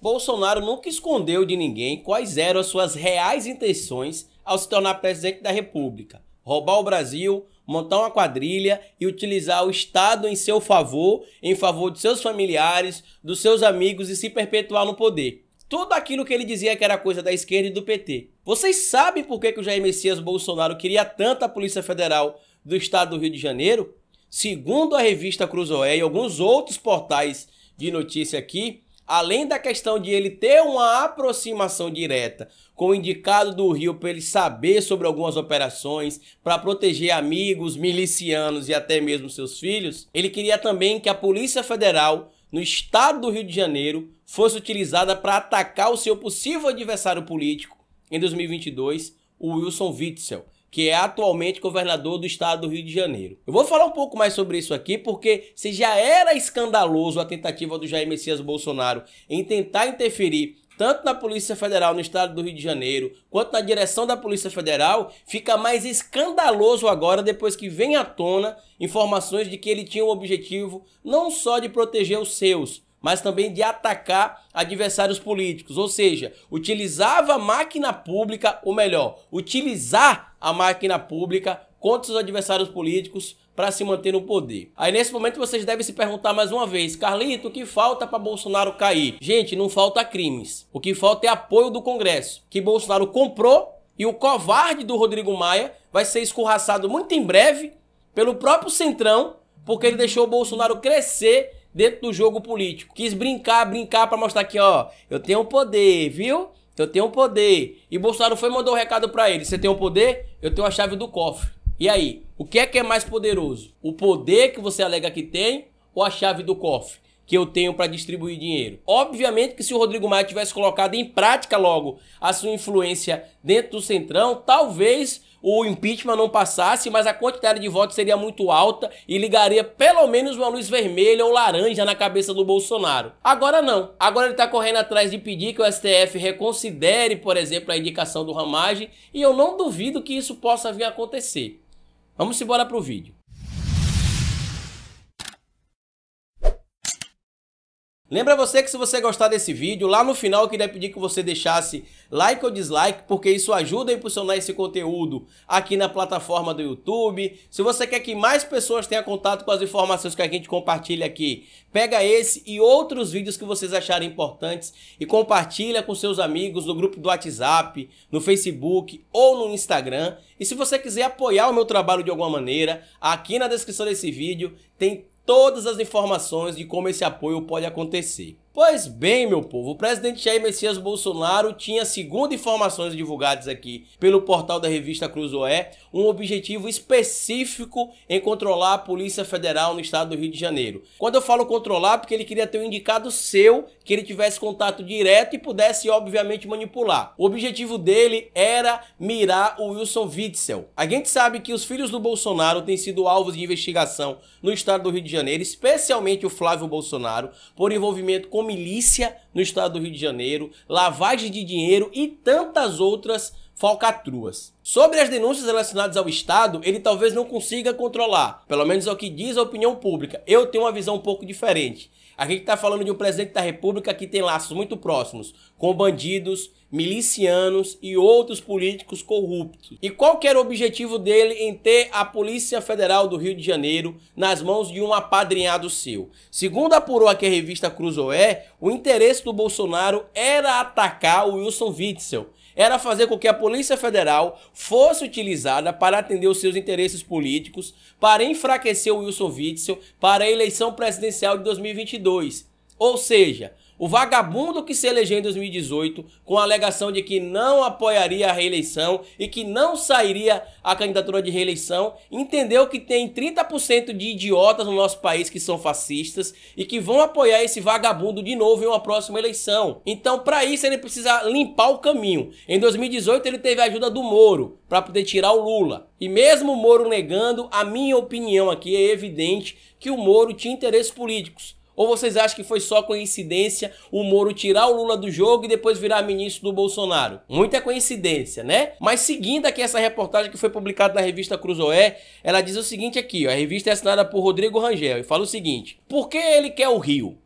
Bolsonaro nunca escondeu de ninguém quais eram as suas reais intenções ao se tornar presidente da República: roubar o Brasil, montar uma quadrilha e utilizar o Estado em seu favor, em favor de seus familiares, dos seus amigos e se perpetuar no poder. Tudo aquilo que ele dizia que era coisa da esquerda e do PT. Vocês sabem por que, que o Jair Messias Bolsonaro queria tanto a Polícia Federal do Estado do Rio de Janeiro? Segundo a revista Cruzoé e alguns outros portais de notícia aqui, além da questão de ele ter uma aproximação direta com o indicado do Rio para ele saber sobre algumas operações, para proteger amigos, milicianos e até mesmo seus filhos, ele queria também que a Polícia Federal no estado do Rio de Janeiro fosse utilizada para atacar o seu possível adversário político em 2022, o Wilson Witzel, que é atualmente governador do estado do Rio de Janeiro. Eu vou falar um pouco mais sobre isso aqui, porque se já era escandaloso a tentativa do Jair Messias Bolsonaro em tentar interferir tanto na Polícia Federal no estado do Rio de Janeiro, quanto na direção da Polícia Federal, fica mais escandaloso agora depois que vem à tona informações de que ele tinha o objetivo não só de proteger os seus, mas também de atacar adversários políticos, ou seja, utilizava a máquina pública, ou melhor, utilizar a máquina pública contra os adversários políticos para se manter no poder. Aí nesse momento vocês devem se perguntar mais uma vez, Carlito, o que falta para Bolsonaro cair? Gente, não falta crimes. O que falta é apoio do Congresso, que Bolsonaro comprou e o covarde do Rodrigo Maia vai ser escorraçado muito em breve pelo próprio Centrão, porque ele deixou o Bolsonaro crescer dentro do jogo político. Quis brincar, brincar para mostrar que, ó, eu tenho poder, viu? Eu tenho poder. E Bolsonaro foi e mandou um recado para ele: você tem o um poder? Eu tenho a chave do cofre. E aí, o que é que é mais poderoso? O poder que você alega que tem ou a chave do cofre? que eu tenho para distribuir dinheiro. Obviamente que se o Rodrigo Maia tivesse colocado em prática logo a sua influência dentro do Centrão, talvez o impeachment não passasse, mas a quantidade de votos seria muito alta e ligaria pelo menos uma luz vermelha ou laranja na cabeça do Bolsonaro. Agora não. Agora ele está correndo atrás de pedir que o STF reconsidere, por exemplo, a indicação do Ramage e eu não duvido que isso possa vir a acontecer. Vamos embora para o vídeo. Lembra você que se você gostar desse vídeo, lá no final eu queria pedir que você deixasse like ou dislike, porque isso ajuda a impulsionar esse conteúdo aqui na plataforma do YouTube. Se você quer que mais pessoas tenham contato com as informações que a gente compartilha aqui, pega esse e outros vídeos que vocês acharem importantes e compartilha com seus amigos no grupo do WhatsApp, no Facebook ou no Instagram. E se você quiser apoiar o meu trabalho de alguma maneira, aqui na descrição desse vídeo tem todas as informações de como esse apoio pode acontecer. Pois bem, meu povo, o presidente Jair Messias Bolsonaro tinha, segundo informações divulgadas aqui pelo portal da revista Cruzoé, um objetivo específico em controlar a Polícia Federal no estado do Rio de Janeiro. Quando eu falo controlar, porque ele queria ter um indicado seu, que ele tivesse contato direto e pudesse, obviamente, manipular. O objetivo dele era mirar o Wilson Witzel. A gente sabe que os filhos do Bolsonaro têm sido alvos de investigação no estado do Rio de Janeiro, especialmente o Flávio Bolsonaro, por envolvimento com milícia no estado do Rio de Janeiro, lavagem de dinheiro e tantas outras falcatruas. Sobre as denúncias relacionadas ao Estado, ele talvez não consiga controlar, pelo menos é o que diz a opinião pública. Eu tenho uma visão um pouco diferente. A gente está falando de um presidente da República que tem laços muito próximos com bandidos, milicianos e outros políticos corruptos. E qual era o objetivo dele em ter a Polícia Federal do Rio de Janeiro nas mãos de um apadrinhado seu? Segundo apurou aqui a revista Cruzoé, o interesse do Bolsonaro era atacar o Wilson Witzel, era fazer com que a Polícia Federal fosse utilizada para atender os seus interesses políticos, para enfraquecer o Wilson Witzel para a eleição presidencial de 2022. Ou seja, o vagabundo que se elegeu em 2018 com a alegação de que não apoiaria a reeleição e que não sairia a candidatura de reeleição, entendeu que tem 30% de idiotas no nosso país que são fascistas e que vão apoiar esse vagabundo de novo em uma próxima eleição. Então, para isso ele precisa limpar o caminho. Em 2018 ele teve a ajuda do Moro para poder tirar o Lula. E mesmo o Moro negando, a minha opinião aqui é evidente que o Moro tinha interesses políticos ou vocês acham que foi só coincidência o Moro tirar o Lula do jogo e depois virar ministro do Bolsonaro? Muita coincidência, né? Mas seguindo aqui essa reportagem que foi publicada na revista Cruzoé, ela diz o seguinte aqui, ó, a revista é assinada por Rodrigo Rangel e fala o seguinte: Por que ele quer o Rio?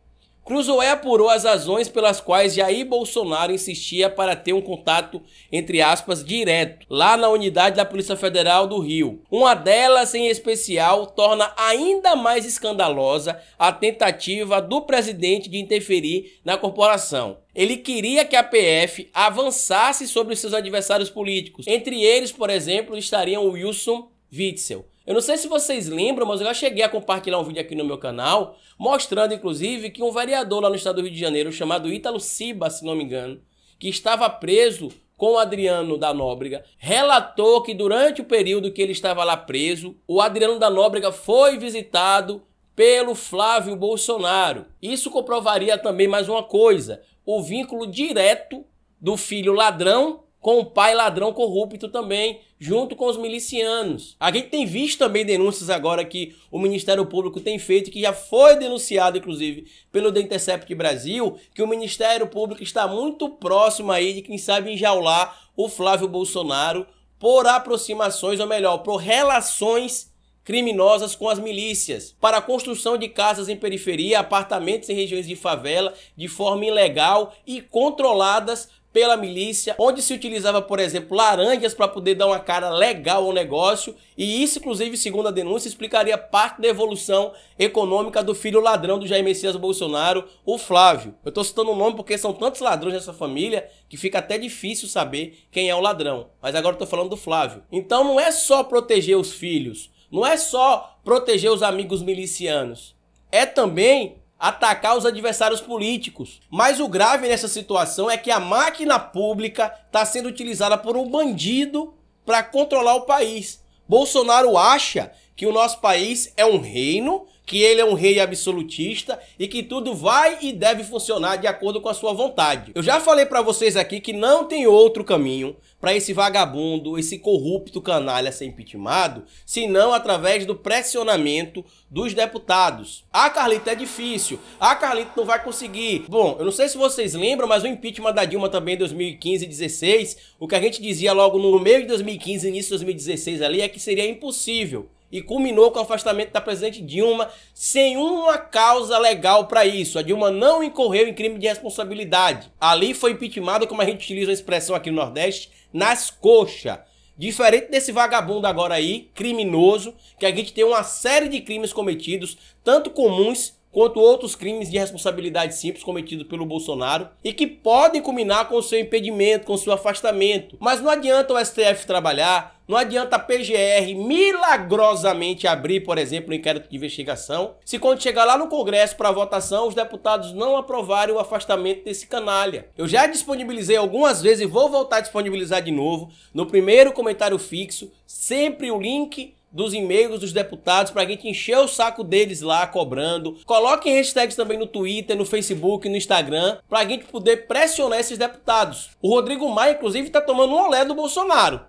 Cruzoé apurou as razões pelas quais Jair Bolsonaro insistia para ter um contato, entre aspas, direto, lá na unidade da Polícia Federal do Rio. Uma delas, em especial, torna ainda mais escandalosa a tentativa do presidente de interferir na corporação. Ele queria que a PF avançasse sobre seus adversários políticos. Entre eles, por exemplo, estariam Wilson Witzel eu não sei se vocês lembram, mas eu já cheguei a compartilhar um vídeo aqui no meu canal, mostrando inclusive que um vereador lá no estado do Rio de Janeiro, chamado Ítalo Ciba, se não me engano, que estava preso com o Adriano da Nóbrega, relatou que durante o período que ele estava lá preso, o Adriano da Nóbrega foi visitado pelo Flávio Bolsonaro. Isso comprovaria também mais uma coisa: o vínculo direto do filho ladrão com o pai ladrão corrupto também, junto com os milicianos. A gente tem visto também denúncias agora que o Ministério Público tem feito, que já foi denunciado, inclusive, pelo The Intercept Brasil, que o Ministério Público está muito próximo aí de quem sabe enjaular o Flávio Bolsonaro por aproximações, ou melhor, por relações criminosas com as milícias, para a construção de casas em periferia, apartamentos em regiões de favela, de forma ilegal e controladas pela milícia, onde se utilizava, por exemplo, laranjas para poder dar uma cara legal ao negócio, e isso, inclusive, segundo a denúncia, explicaria parte da evolução econômica do filho ladrão do Jair Messias Bolsonaro, o Flávio. Eu estou citando o nome porque são tantos ladrões nessa família que fica até difícil saber quem é o ladrão, mas agora estou falando do Flávio. Então não é só proteger os filhos, não é só proteger os amigos milicianos, é também atacar os adversários políticos. Mas o grave nessa situação é que a máquina pública está sendo utilizada por um bandido para controlar o país. Bolsonaro acha que o nosso país é um reino que ele é um rei absolutista e que tudo vai e deve funcionar de acordo com a sua vontade. Eu já falei para vocês aqui que não tem outro caminho para esse vagabundo, esse corrupto canalha ser impeachmentado, senão através do pressionamento dos deputados. Ah, Carlito, é difícil. Ah, Carlito, não vai conseguir. Bom, eu não sei se vocês lembram, mas o impeachment da Dilma também em 2015 e 2016, o que a gente dizia logo no meio de 2015, início de 2016 ali, é que seria impossível e culminou com o afastamento da presidente Dilma sem uma causa legal para isso. A Dilma não incorreu em crime de responsabilidade. Ali foi impeachmentada, como a gente utiliza a expressão aqui no Nordeste, nas coxas. Diferente desse vagabundo agora aí, criminoso, que a gente tem uma série de crimes cometidos, tanto comuns quanto outros crimes de responsabilidade simples cometidos pelo Bolsonaro e que podem culminar com seu impedimento, com seu afastamento. Mas não adianta o STF trabalhar, não adianta a PGR milagrosamente abrir, por exemplo, um inquérito de investigação, se quando chegar lá no Congresso para votação os deputados não aprovarem o afastamento desse canalha. Eu já disponibilizei algumas vezes e vou voltar a disponibilizar de novo no primeiro comentário fixo, sempre o link dos e-mails dos deputados para a gente encher o saco deles lá cobrando. Coloquem hashtags também no Twitter, no Facebook, no Instagram, para a gente poder pressionar esses deputados. O Rodrigo Maia, inclusive, está tomando um olé do Bolsonaro.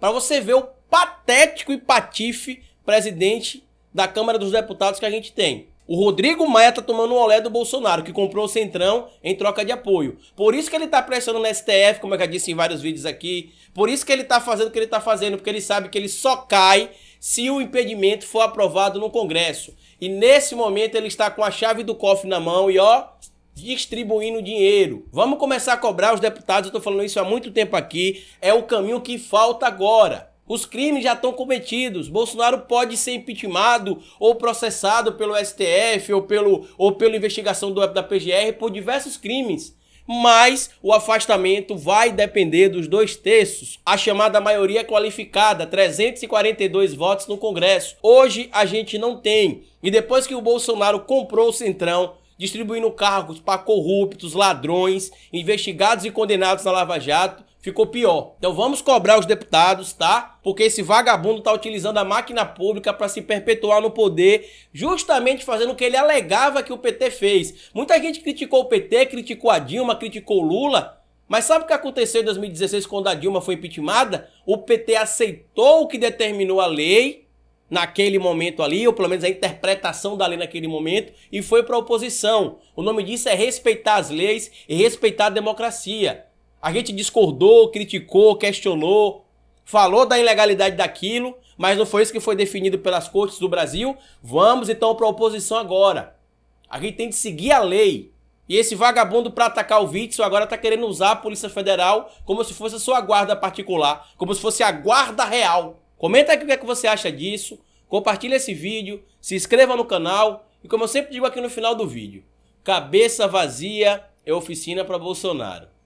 Para você ver o patético e patife presidente da Câmara dos Deputados que a gente tem. O Rodrigo Maia tá tomando um olé do Bolsonaro, que comprou o Centrão em troca de apoio. Por isso que ele tá pressionando o STF, como eu já disse em vários vídeos aqui. Por isso que ele tá fazendo o que ele tá fazendo, porque ele sabe que ele só cai se o impedimento for aprovado no Congresso. E nesse momento ele está com a chave do cofre na mão e ó, distribuindo dinheiro. Vamos começar a cobrar os deputados, eu tô falando isso há muito tempo aqui, é o caminho que falta agora. Os crimes já estão cometidos. Bolsonaro pode ser impeachmentado ou processado pelo STF ou, pelo, ou pela investigação do, da PGR por diversos crimes mas o afastamento vai depender dos dois terços, a chamada maioria qualificada, 342 votos no Congresso. Hoje a gente não tem. E depois que o Bolsonaro comprou o Centrão, distribuindo cargos para corruptos, ladrões, investigados e condenados na Lava Jato, ficou pior. Então vamos cobrar os deputados, tá? Porque esse vagabundo tá utilizando a máquina pública para se perpetuar no poder, justamente fazendo o que ele alegava que o PT fez. Muita gente criticou o PT, criticou a Dilma, criticou o Lula, mas sabe o que aconteceu em 2016 quando a Dilma foi impeachmentada? O PT aceitou o que determinou a lei naquele momento ali, ou pelo menos a interpretação da lei naquele momento, e foi para a oposição. O nome disso é respeitar as leis e respeitar a democracia. A gente discordou, criticou, questionou, falou da ilegalidade daquilo, mas não foi isso que foi definido pelas cortes do Brasil. Vamos então para a oposição agora. A gente tem que seguir a lei. E esse vagabundo para atacar o Witzel agora está querendo usar a Polícia Federal como se fosse a sua guarda particular, como se fosse a guarda real. Comenta aqui o que, é que você acha disso, compartilha esse vídeo, se inscreva no canal e como eu sempre digo aqui no final do vídeo, cabeça vazia é oficina para Bolsonaro.